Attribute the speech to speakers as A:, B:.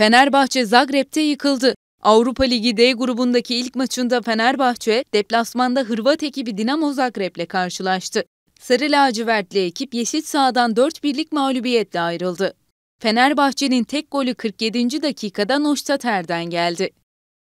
A: Fenerbahçe Zagreb'te yıkıldı. Avrupa Ligi D grubundaki ilk maçında Fenerbahçe deplasmanda Hırvat ekibi Dinamo Zagreb'le karşılaştı. Sarı lacivertli ekip yeşil sahadan 4 birlik mağlubiyetle ayrıldı. Fenerbahçe'nin tek golü 47. dakikada Noştater'den geldi.